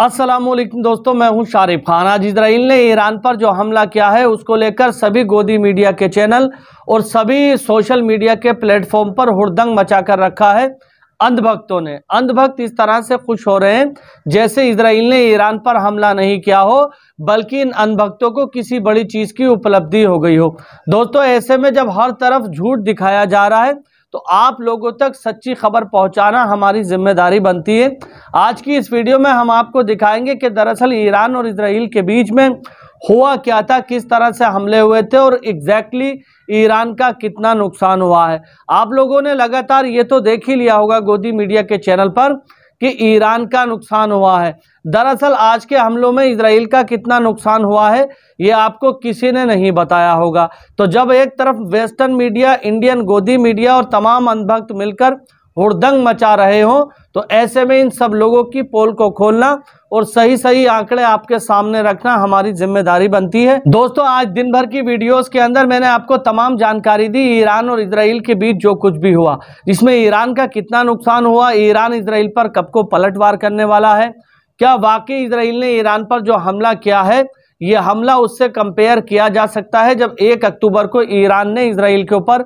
असलम दोस्तों मैं हूं शारिफ खान आज इसराइल ने ईरान पर जो हमला किया है उसको लेकर सभी गोदी मीडिया के चैनल और सभी सोशल मीडिया के प्लेटफॉर्म पर हुड़दंग मचा कर रखा है अंधभक्तों ने अंधभक्त इस तरह से खुश हो रहे हैं जैसे इसराइल ने ईरान पर हमला नहीं किया हो बल्कि इन अंधभक्तों को किसी बड़ी चीज़ की उपलब्धि हो गई हो दोस्तों ऐसे में जब हर तरफ झूठ दिखाया जा रहा है तो आप लोगों तक सच्ची खबर पहुंचाना हमारी जिम्मेदारी बनती है आज की इस वीडियो में हम आपको दिखाएंगे कि दरअसल ईरान और इसराइल के बीच में हुआ क्या था किस तरह से हमले हुए थे और एग्जैक्टली exactly ईरान का कितना नुकसान हुआ है आप लोगों ने लगातार ये तो देख ही लिया होगा गोदी मीडिया के चैनल पर कि ईरान का नुकसान हुआ है दरअसल आज के हमलों में इसराइल का कितना नुकसान हुआ है ये आपको किसी ने नहीं बताया होगा तो जब एक तरफ वेस्टर्न मीडिया इंडियन गोदी मीडिया और तमाम अनभक्त मिलकर हुड़दंग मचा रहे हों तो ऐसे में इन सब लोगों की पोल को खोलना और सही सही आंकड़े आपके सामने रखना हमारी जिम्मेदारी बनती है दोस्तों आज दिन भर की वीडियोस के अंदर मैंने आपको तमाम जानकारी दी ईरान और इसराइल के बीच जो कुछ भी हुआ जिसमें ईरान का कितना नुकसान हुआ ईरान इसराइल पर कब को पलटवार करने वाला है क्या वाकई इसराइल ने ईरान पर जो हमला किया है यह हमला उससे कंपेयर किया जा सकता है जब 1 अक्टूबर को ईरान ने इसराइल के ऊपर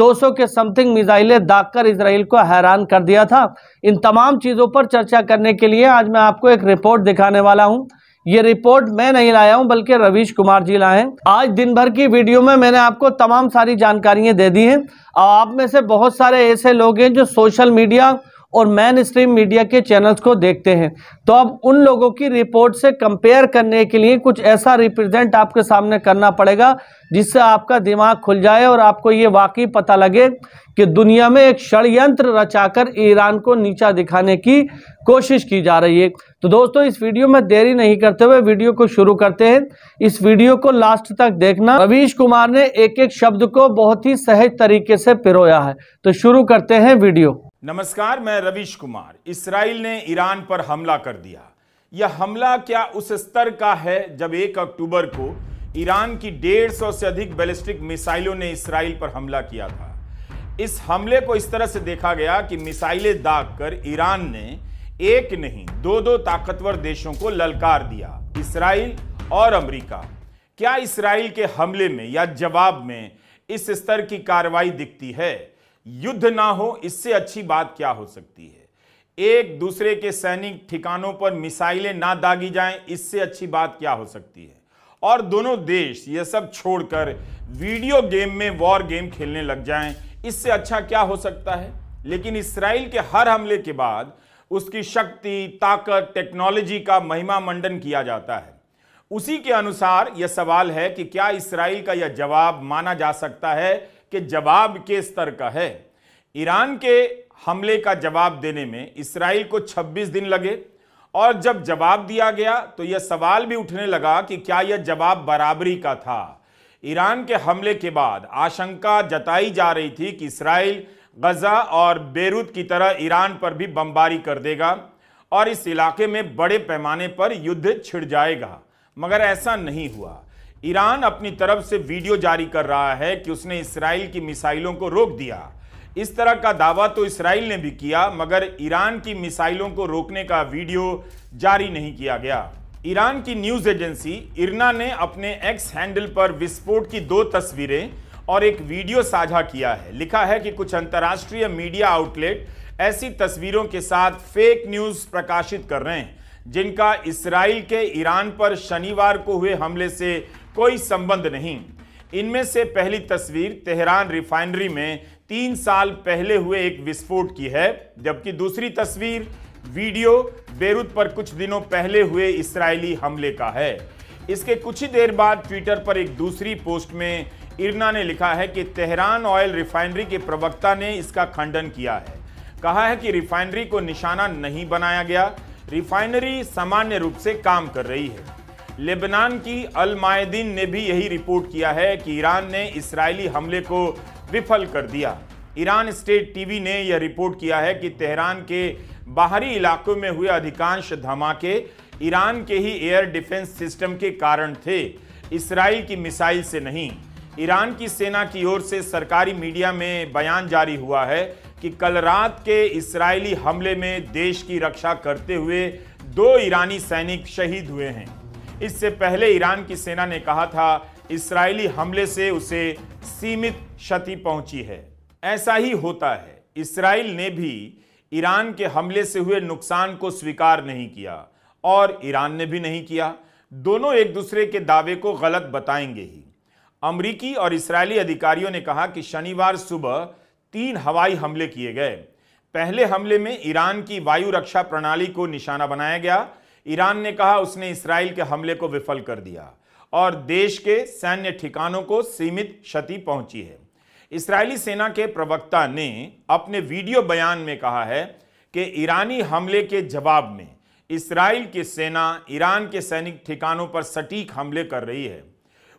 200 के समथिंग मिसाइलें दागकर इसराइल को हैरान कर दिया था इन तमाम चीज़ों पर चर्चा करने के लिए आज मैं आपको एक रिपोर्ट दिखाने वाला हूँ ये रिपोर्ट मैं नहीं लाया हूं बल्कि रवीश कुमार जी लाए हैं आज दिन भर की वीडियो में मैंने आपको तमाम सारी जानकारियां दे दी हैं और आप में से बहुत सारे ऐसे लोग हैं जो सोशल मीडिया और मैन स्ट्रीम मीडिया के चैनल्स को देखते हैं तो अब उन लोगों की रिपोर्ट से कंपेयर करने के लिए कुछ ऐसा रिप्रेजेंट आपके सामने करना पड़ेगा जिससे आपका दिमाग खुल जाए और आपको ये वाकई पता लगे कि दुनिया में एक षडयंत्र रचाकर ईरान को नीचा दिखाने की कोशिश की जा रही है तो दोस्तों इस वीडियो में देरी नहीं करते हुए वीडियो को शुरू करते हैं इस वीडियो को लास्ट तक देखना रवीश कुमार ने एक एक शब्द को बहुत ही सहज तरीके से पिरोया है तो शुरू करते हैं वीडियो नमस्कार मैं रविश कुमार इसराइल ने ईरान पर हमला कर दिया यह हमला क्या उस स्तर का है जब एक अक्टूबर को ईरान की डेढ़ सौ से अधिक बैलिस्टिक मिसाइलों ने इसराइल पर हमला किया था इस हमले को इस तरह से देखा गया कि मिसाइलें दाग कर ईरान ने एक नहीं दो दो ताकतवर देशों को ललकार दिया इसराइल और अमेरिका क्या इसराइल के हमले में या जवाब में इस स्तर की कार्रवाई दिखती है युद्ध ना हो इससे अच्छी बात क्या हो सकती है एक दूसरे के सैनिक ठिकानों पर मिसाइलें ना दागी जाएं इससे अच्छी बात क्या हो सकती है और दोनों देश ये सब छोड़कर वीडियो गेम में वॉर गेम खेलने लग जाएं इससे अच्छा क्या हो सकता है लेकिन इसराइल के हर हमले के बाद उसकी शक्ति ताकत टेक्नोलॉजी का महिमा मंडन किया जाता है उसी के अनुसार यह सवाल है कि क्या इसराइल का यह जवाब माना जा सकता है के जवाब के स्तर का है ईरान के हमले का जवाब देने में इसराइल को 26 दिन लगे और जब जवाब दिया गया तो यह सवाल भी उठने लगा कि क्या यह जवाब बराबरी का था ईरान के हमले के बाद आशंका जताई जा रही थी कि इसराइल गजा और बेरूत की तरह ईरान पर भी बमबारी कर देगा और इस इलाके में बड़े पैमाने पर युद्ध छिड़ जाएगा मगर ऐसा नहीं हुआ ईरान अपनी तरफ से वीडियो जारी कर रहा है कि उसने इसराइल की मिसाइलों को रोक दिया इस तरह का दावा तो इसराइल ने भी किया मगर ईरान की मिसाइलों को रोकने का वीडियो जारी नहीं किया गया ईरान की न्यूज एजेंसी इरना ने अपने एक्स हैंडल पर विस्फोट की दो तस्वीरें और एक वीडियो साझा किया है लिखा है कि कुछ अंतर्राष्ट्रीय मीडिया आउटलेट ऐसी तस्वीरों के साथ फेक न्यूज प्रकाशित कर रहे हैं जिनका इसराइल के ईरान पर शनिवार को हुए हमले से कोई संबंध नहीं इनमें से पहली तस्वीर तेहरान रिफाइनरी में तीन साल पहले हुए एक विस्फोट की है जबकि दूसरी तस्वीर वीडियो बेरूत पर कुछ दिनों पहले हुए इसराइली हमले का है इसके कुछ ही देर बाद ट्विटर पर एक दूसरी पोस्ट में इरना ने लिखा है कि तेहरान ऑयल रिफाइनरी के प्रवक्ता ने इसका खंडन किया है कहा है कि रिफाइनरी को निशाना नहीं बनाया गया रिफाइनरी सामान्य रूप से काम कर रही है लेबनान की अलमायदीन ने भी यही रिपोर्ट किया है कि ईरान ने इसराइली हमले को विफल कर दिया ईरान स्टेट टीवी ने यह रिपोर्ट किया है कि तेहरान के बाहरी इलाकों में हुए अधिकांश धमाके ईरान के ही एयर डिफेंस सिस्टम के कारण थे इसराइल की मिसाइल से नहीं ईरान की सेना की ओर से सरकारी मीडिया में बयान जारी हुआ है कि कल रात के इसराइली हमले में देश की रक्षा करते हुए दो ईरानी सैनिक शहीद हुए हैं इससे पहले ईरान की सेना ने कहा था इसराइली हमले से उसे सीमित क्षति पहुंची है ऐसा ही होता है इसराइल ने भी ईरान के हमले से हुए नुकसान को स्वीकार नहीं किया और ईरान ने भी नहीं किया दोनों एक दूसरे के दावे को गलत बताएंगे ही अमरीकी और इसराइली अधिकारियों ने कहा कि शनिवार सुबह तीन हवाई हमले किए गए पहले हमले में ईरान की वायु रक्षा प्रणाली को निशाना बनाया गया ईरान ने कहा उसने इसराइल के हमले को विफल कर दिया और देश के सैन्य ठिकानों को सीमित क्षति पहुंची है इसराइली सेना के प्रवक्ता ने अपने वीडियो बयान में कहा है कि ईरानी हमले के जवाब में इसराइल की सेना ईरान के सैनिक ठिकानों पर सटीक हमले कर रही है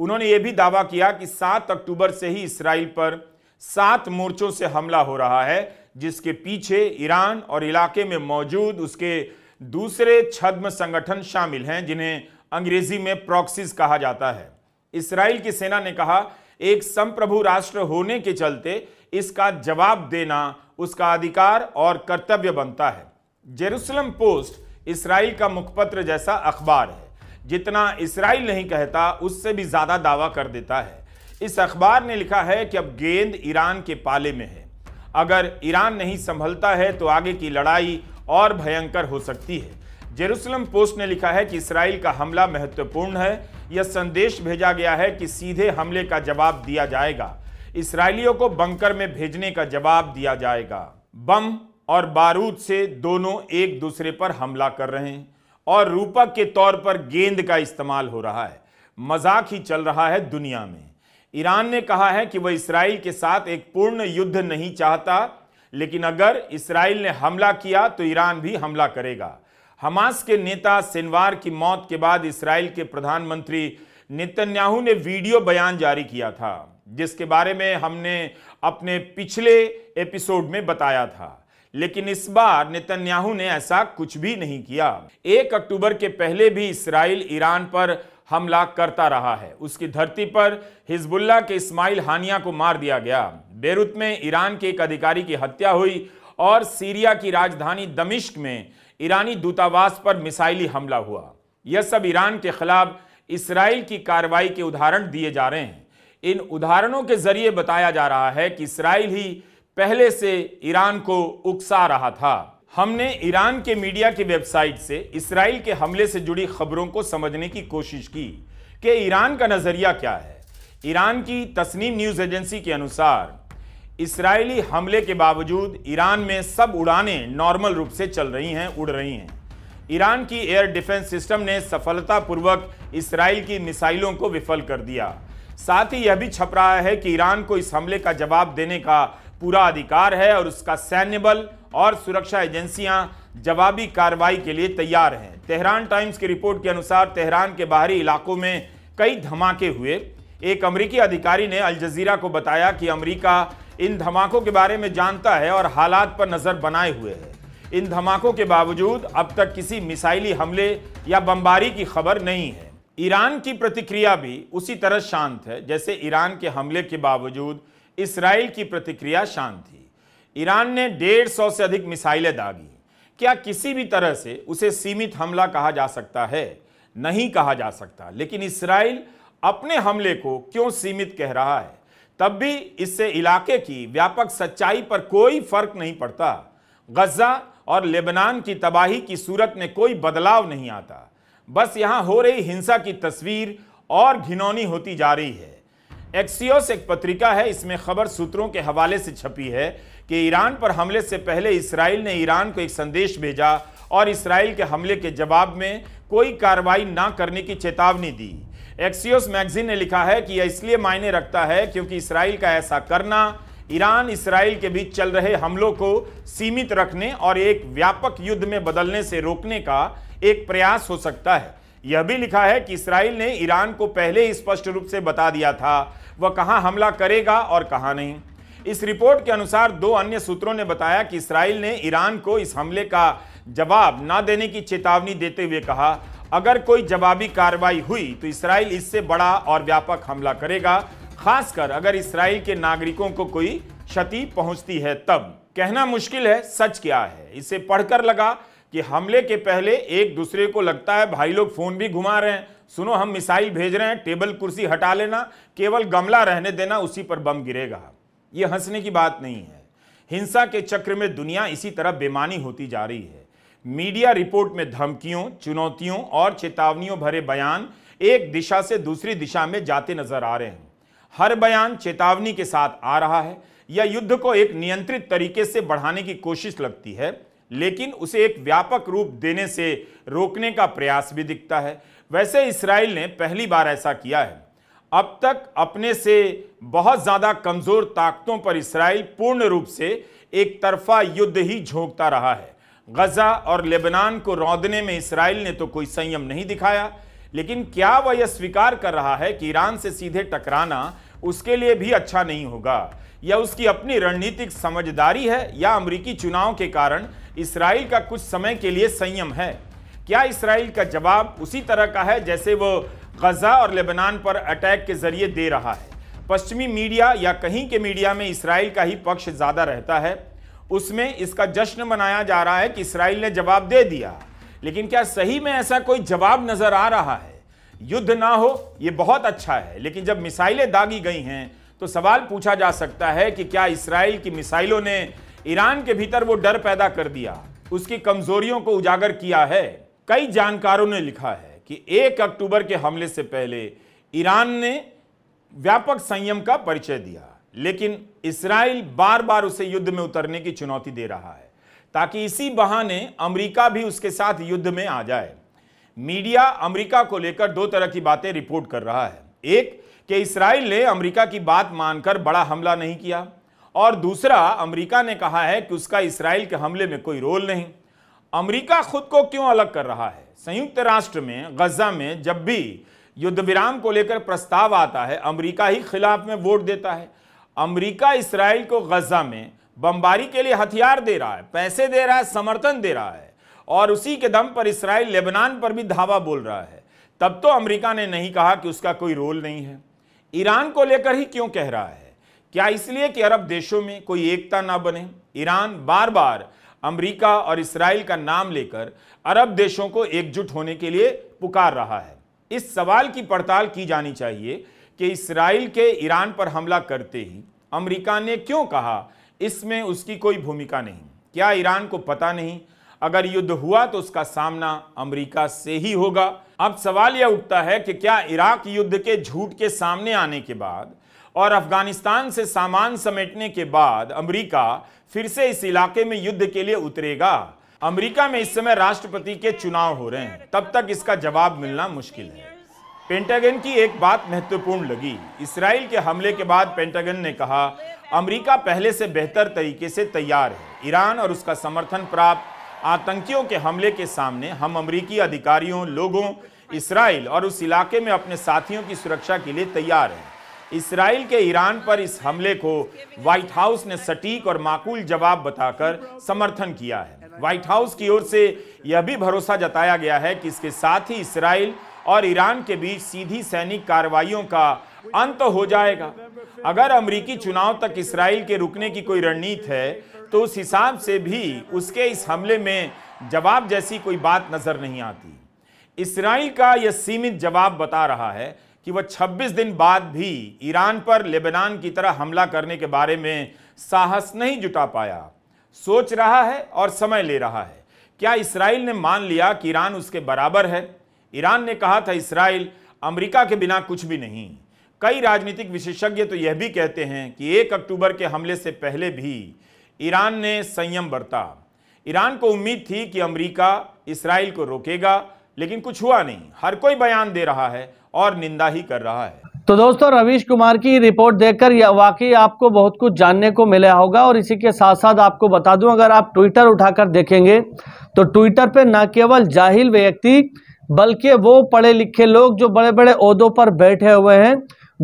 उन्होंने ये भी दावा किया कि 7 अक्टूबर से ही इसराइल पर सात मोर्चों से हमला हो रहा है जिसके पीछे ईरान और इलाके में मौजूद उसके दूसरे छद्म संगठन शामिल हैं जिन्हें अंग्रेजी में प्रॉक्सीज कहा जाता है इसराइल की सेना ने कहा एक संप्रभु राष्ट्र होने के चलते इसका जवाब देना उसका अधिकार और कर्तव्य बनता है जेरूसलम पोस्ट इसराइल का मुखपत्र जैसा अखबार है जितना इसराइल नहीं कहता उससे भी ज़्यादा दावा कर देता है इस अखबार ने लिखा है कि अब गेंद ईरान के पाले में है अगर ईरान नहीं संभलता है तो आगे की लड़ाई और भयंकर हो सकती है जेरूसलम पोस्ट ने लिखा है कि इसराइल का हमला महत्वपूर्ण है यह संदेश भेजा गया है कि सीधे हमले का जवाब दिया जाएगा इसराइलियों को बंकर में भेजने का जवाब दिया जाएगा बम और बारूद से दोनों एक दूसरे पर हमला कर रहे हैं और रूपक के तौर पर गेंद का इस्तेमाल हो रहा है मजाक ही चल रहा है दुनिया में ईरान ने कहा है कि वह इसराइल के साथ एक पूर्ण युद्ध नहीं चाहता लेकिन अगर इसराइल ने हमला किया तो ईरान भी हमला करेगा हमास के नेता सिनवार की मौत के बाद इसराइल के प्रधानमंत्री नितन्याहू ने वीडियो बयान जारी किया था जिसके बारे में हमने अपने पिछले एपिसोड में बताया था लेकिन इस बार नेतन्याहू ने ऐसा कुछ भी नहीं किया एक अक्टूबर के पहले भी इसराइल ईरान पर हमला करता रहा है उसकी धरती पर हिजबुल्ला के इस्माइल हानिया को मार दिया गया बेरुत में ईरान के एक अधिकारी की हत्या हुई और सीरिया की राजधानी दमिश्क में ईरानी दूतावास पर मिसाइली हमला हुआ यह सब ईरान के खिलाफ इसराइल की कार्रवाई के उदाहरण दिए जा रहे हैं इन उदाहरणों के जरिए बताया जा रहा है कि इसराइल ही पहले से ईरान को उकसा रहा था हमने ईरान के मीडिया की वेबसाइट से इसराइल के हमले से जुड़ी खबरों को समझने की कोशिश की कि ईरान का नज़रिया क्या है ईरान की तस्नीम न्यूज़ एजेंसी के अनुसार इसराइली हमले के बावजूद ईरान में सब उड़ानें नॉर्मल रूप से चल रही हैं उड़ रही हैं ईरान की एयर डिफेंस सिस्टम ने सफलतापूर्वक इसराइल की मिसाइलों को विफल कर दिया साथ ही यह भी छप रहा है कि ईरान को इस हमले का जवाब देने का पूरा अधिकार है और उसका सैन्य बल और सुरक्षा एजेंसियां जवाबी कार्रवाई के लिए तैयार हैं तेहरान टाइम्स की रिपोर्ट के अनुसार तेहरान के बाहरी इलाकों में कई धमाके हुए एक अमरीकी अधिकारी ने अल जजीरा को बताया कि अमरीका इन धमाकों के बारे में जानता है और हालात पर नज़र बनाए हुए है इन धमाकों के बावजूद अब तक किसी मिसाइली हमले या बमबारी की खबर नहीं है ईरान की प्रतिक्रिया भी उसी तरह शांत है जैसे ईरान के हमले के बावजूद इसराइल की प्रतिक्रिया शांत थी ईरान ने डेढ़ सौ से अधिक मिसाइलें दागी क्या किसी भी तरह से उसे सीमित हमला कहा जा सकता है नहीं कहा जा सकता लेकिन इसराइल अपने हमले को क्यों सीमित कह रहा है तब भी इससे इलाके की व्यापक सच्चाई पर कोई फर्क नहीं पड़ता गजा और लेबनान की तबाही की सूरत में कोई बदलाव नहीं आता बस यहाँ हो रही हिंसा की तस्वीर और घिनौनी होती जा रही है एक्सियोस एक पत्रिका है इसमें खबर सूत्रों के हवाले से छपी है कि ईरान पर हमले से पहले इसराइल ने ईरान को एक संदेश भेजा और इसराइल के हमले के जवाब में कोई कार्रवाई ना करने की चेतावनी दी एक्सियोस मैगजीन ने लिखा है कि यह इसलिए मायने रखता है क्योंकि इसराइल का ऐसा करना ईरान इसराइल के बीच चल रहे हमलों को सीमित रखने और एक व्यापक युद्ध में बदलने से रोकने का एक प्रयास हो सकता है यह भी लिखा है कि इसराइल ने ईरान को पहले ही स्पष्ट रूप से बता दिया था वह कहां हमला करेगा और कहां नहीं इस रिपोर्ट के अनुसार दो अन्य सूत्रों ने बताया कि इसराइल ने ईरान को इस हमले का जवाब ना देने की चेतावनी देते हुए कहा अगर कोई जवाबी कार्रवाई हुई तो इसराइल इससे बड़ा और व्यापक हमला करेगा खासकर अगर इसराइल के नागरिकों को कोई क्षति पहुंचती है तब कहना मुश्किल है सच क्या है इसे पढ़कर लगा कि हमले के पहले एक दूसरे को लगता है भाई लोग फोन भी घुमा रहे हैं सुनो हम मिसाइल भेज रहे हैं टेबल कुर्सी हटा लेना केवल गमला रहने देना उसी पर बम गिरेगा ये हंसने की बात नहीं है हिंसा के चक्र में दुनिया इसी तरह बेमानी होती जा रही है मीडिया रिपोर्ट में धमकियों चुनौतियों और चेतावनियों भरे बयान एक दिशा से दूसरी दिशा में जाते नजर आ रहे हैं हर बयान चेतावनी के साथ आ रहा है या युद्ध को एक नियंत्रित तरीके से बढ़ाने की कोशिश लगती है लेकिन उसे एक व्यापक रूप देने से रोकने का प्रयास भी दिखता है वैसे इसराइल ने पहली बार ऐसा किया है अब तक अपने से बहुत ज़्यादा कमज़ोर ताकतों पर इसराइल पूर्ण रूप से एक तरफा युद्ध ही झोंकता रहा है गज़ा और लेबनान को रौदने में इसराइल ने तो कोई संयम नहीं दिखाया लेकिन क्या वह यह स्वीकार कर रहा है कि ईरान से सीधे टकराना उसके लिए भी अच्छा नहीं होगा या उसकी अपनी रणनीतिक समझदारी है या अमरीकी चुनाव के कारण इसराइल का कुछ समय के लिए संयम है क्या इसराइल का जवाब उसी तरह का है जैसे वो गजा और लेबनान पर अटैक के जरिए दे रहा है पश्चिमी मीडिया या कहीं के मीडिया में इसराइल का ही पक्ष ज़्यादा रहता है उसमें इसका जश्न मनाया जा रहा है कि इसराइल ने जवाब दे दिया लेकिन क्या सही में ऐसा कोई जवाब नज़र आ रहा है युद्ध ना हो यह बहुत अच्छा है लेकिन जब मिसाइलें दागी गई हैं तो सवाल पूछा जा सकता है कि क्या इसराइल की मिसाइलों ने ईरान के भीतर वो डर पैदा कर दिया उसकी कमजोरियों को उजागर किया है कई जानकारों ने लिखा है कि एक अक्टूबर के हमले से पहले ईरान ने व्यापक संयम का परिचय दिया लेकिन इसराइल बार बार उसे युद्ध में उतरने की चुनौती दे रहा है ताकि इसी बहाने अमेरिका भी उसके साथ युद्ध में आ जाए मीडिया अमेरिका को लेकर दो तरह की बातें रिपोर्ट कर रहा है एक कि इसराइल ने अमेरिका की बात मानकर बड़ा हमला नहीं किया और दूसरा अमेरिका ने कहा है कि उसका इसराइल के हमले में कोई रोल नहीं अमेरिका खुद को क्यों अलग कर रहा है संयुक्त राष्ट्र में गजा में जब भी युद्ध विराम को लेकर प्रस्ताव आता है अमेरिका ही खिलाफ में वोट देता है अमेरिका इसराइल को गजा में बमबारी के लिए हथियार दे रहा है पैसे दे रहा है समर्थन दे रहा है और उसी के दम पर इसराइल लेबनान पर भी धावा बोल रहा है तब तो अमरीका ने नहीं कहा कि उसका कोई रोल नहीं है ईरान को लेकर ही क्यों कह रहा है क्या इसलिए कि अरब देशों में कोई एकता ना बने ईरान बार बार अमेरिका और इसराइल का नाम लेकर अरब देशों को एकजुट होने के लिए पुकार रहा है इस सवाल की पड़ताल की जानी चाहिए कि इसराइल के ईरान पर हमला करते ही अमेरिका ने क्यों कहा इसमें उसकी कोई भूमिका नहीं क्या ईरान को पता नहीं अगर युद्ध हुआ तो उसका सामना अमेरिका से ही होगा अब सवाल यह उठता है कि क्या इराक युद्ध के झूठ के सामने आने के बाद और अफगानिस्तान से सामान समेटने के बाद अमेरिका फिर से इस इलाके में युद्ध के लिए उतरेगा अमेरिका में इस समय राष्ट्रपति के चुनाव हो रहे हैं तब तक इसका जवाब मिलना मुश्किल है पेंटागन की एक बात महत्वपूर्ण लगी इसराइल के हमले के बाद पेंटागन ने कहा अमेरिका पहले से बेहतर तरीके से तैयार है ईरान और उसका समर्थन प्राप्त आतंकियों के हमले के सामने हम अमरीकी अधिकारियों लोगों इसराइल और उस इलाके में अपने साथियों की सुरक्षा के लिए तैयार हैं इसराइल के ईरान पर इस हमले को व्हाइट हाउस ने सटीक और माकूल जवाब बताकर समर्थन किया है व्हाइट हाउस की ओर से यह भी भरोसा जताया गया है कि इसके साथ ही इसराइल और ईरान के बीच सीधी सैनिक कार्रवाइयों का अंत हो जाएगा अगर अमरीकी चुनाव तक इसराइल के रुकने की कोई रणनीति है तो उस हिसाब से भी उसके इस हमले में जवाब जैसी कोई बात नज़र नहीं आती इसराइल का यह सीमित जवाब बता रहा है कि वह 26 दिन बाद भी ईरान पर लेबनान की तरह हमला करने के बारे में साहस नहीं जुटा पाया सोच रहा है और समय ले रहा है क्या इसराइल ने मान लिया कि ईरान उसके बराबर है ईरान ने कहा था इसराइल अमेरिका के बिना कुछ भी नहीं कई राजनीतिक विशेषज्ञ तो यह भी कहते हैं कि एक अक्टूबर के हमले से पहले भी ईरान ने संयम बरता ईरान को उम्मीद थी कि अमेरिका इसराइल को रोकेगा लेकिन कुछ हुआ नहीं हर कोई बयान दे रहा है और निंदा ही कर रहा है तो दोस्तों रवीश कुमार की रिपोर्ट देखकर यह वाकई आपको बहुत कुछ जानने को मिला होगा और इसी के साथ साथ आपको बता दूं अगर आप ट्विटर उठाकर देखेंगे तो ट्विटर पर न केवल जाहिल व्यक्ति बल्कि वो पढ़े लिखे लोग जो बड़े बड़े अहदों पर बैठे हुए हैं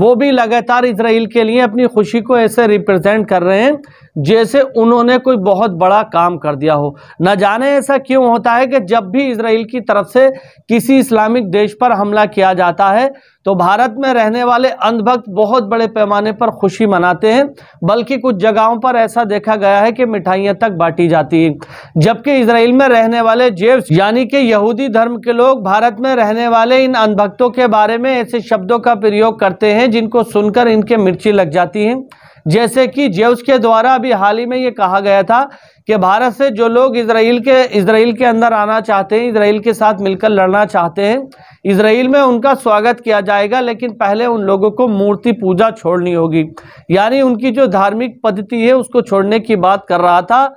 वो भी लगातार इसराइल के लिए अपनी खुशी को ऐसे रिप्रेजेंट कर रहे हैं जैसे उन्होंने कोई बहुत बड़ा काम कर दिया हो न जाने ऐसा क्यों होता है कि जब भी इसराइल की तरफ से किसी इस्लामिक देश पर हमला किया जाता है तो भारत में रहने वाले अंधभक्त बहुत बड़े पैमाने पर खुशी मनाते हैं बल्कि कुछ जगहों पर ऐसा देखा गया है कि मिठाइयाँ तक बांटी जाती हैं जबकि इसराइल में रहने वाले जेव्स यानी कि यहूदी धर्म के लोग भारत में रहने वाले इन अंधभक्तों के बारे में ऐसे शब्दों का प्रयोग करते हैं जिनको सुनकर इनके मिर्ची लग जाती हैं जैसे कि जेव्स के द्वारा अभी हाल ही में ये कहा गया था कि भारत से जो लोग इसराइल के इसराइल के अंदर आना चाहते हैं इसराइल के साथ मिलकर लड़ना चाहते हैं इसराइल में उनका स्वागत किया जाएगा लेकिन पहले उन लोगों को मूर्ति पूजा छोड़नी होगी यानी उनकी जो धार्मिक पद्धति है उसको छोड़ने की बात कर रहा था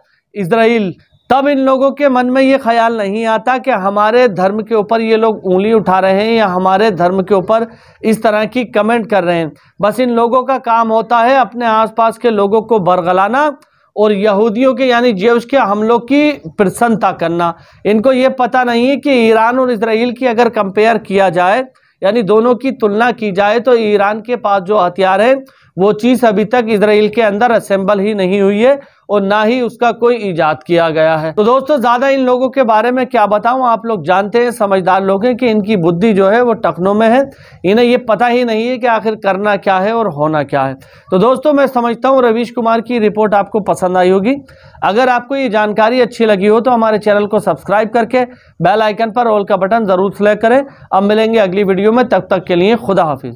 इसराइल तब इन लोगों के मन में ये ख्याल नहीं आता कि हमारे धर्म के ऊपर ये लोग उंगली उठा रहे हैं या हमारे धर्म के ऊपर इस तरह की कमेंट कर रहे हैं बस इन लोगों का काम होता है अपने आसपास के लोगों को बरगलाना और यहूदियों के यानी जेव्स के हमलों की प्रसन्नता करना इनको ये पता नहीं है कि ईरान और इसराइल की अगर कंपेयर किया जाए यानी दोनों की तुलना की जाए तो ईरान के पास जो हथियार हैं वो चीज़ अभी तक इसराइल के अंदर असेंबल ही नहीं हुई है और ना ही उसका कोई ईजाद किया गया है तो दोस्तों ज़्यादा इन लोगों के बारे में क्या बताऊं आप लोग जानते हैं समझदार लोग हैं कि इनकी बुद्धि जो है वो टखनों में है इन्हें ये पता ही नहीं है कि आखिर करना क्या है और होना क्या है तो दोस्तों मैं समझता हूँ रवीश कुमार की रिपोर्ट आपको पसंद आई होगी अगर आपको ये जानकारी अच्छी लगी हो तो हमारे चैनल को सब्सक्राइब करके बेल आइकन पर ऑल का बटन ज़रूर सेलेक्ट करें अब मिलेंगे अगली वीडियो में तब तक के लिए खुदा हाफिज़